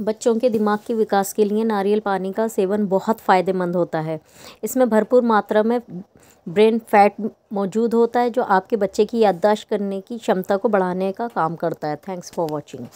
बच्चों के दिमाग के विकास के लिए नारियल पानी का सेवन बहुत फ़ायदेमंद होता है इसमें भरपूर मात्रा में ब्रेन फैट मौजूद होता है जो आपके बच्चे की याददाश्त करने की क्षमता को बढ़ाने का काम करता है थैंक्स फॉर वॉचिंग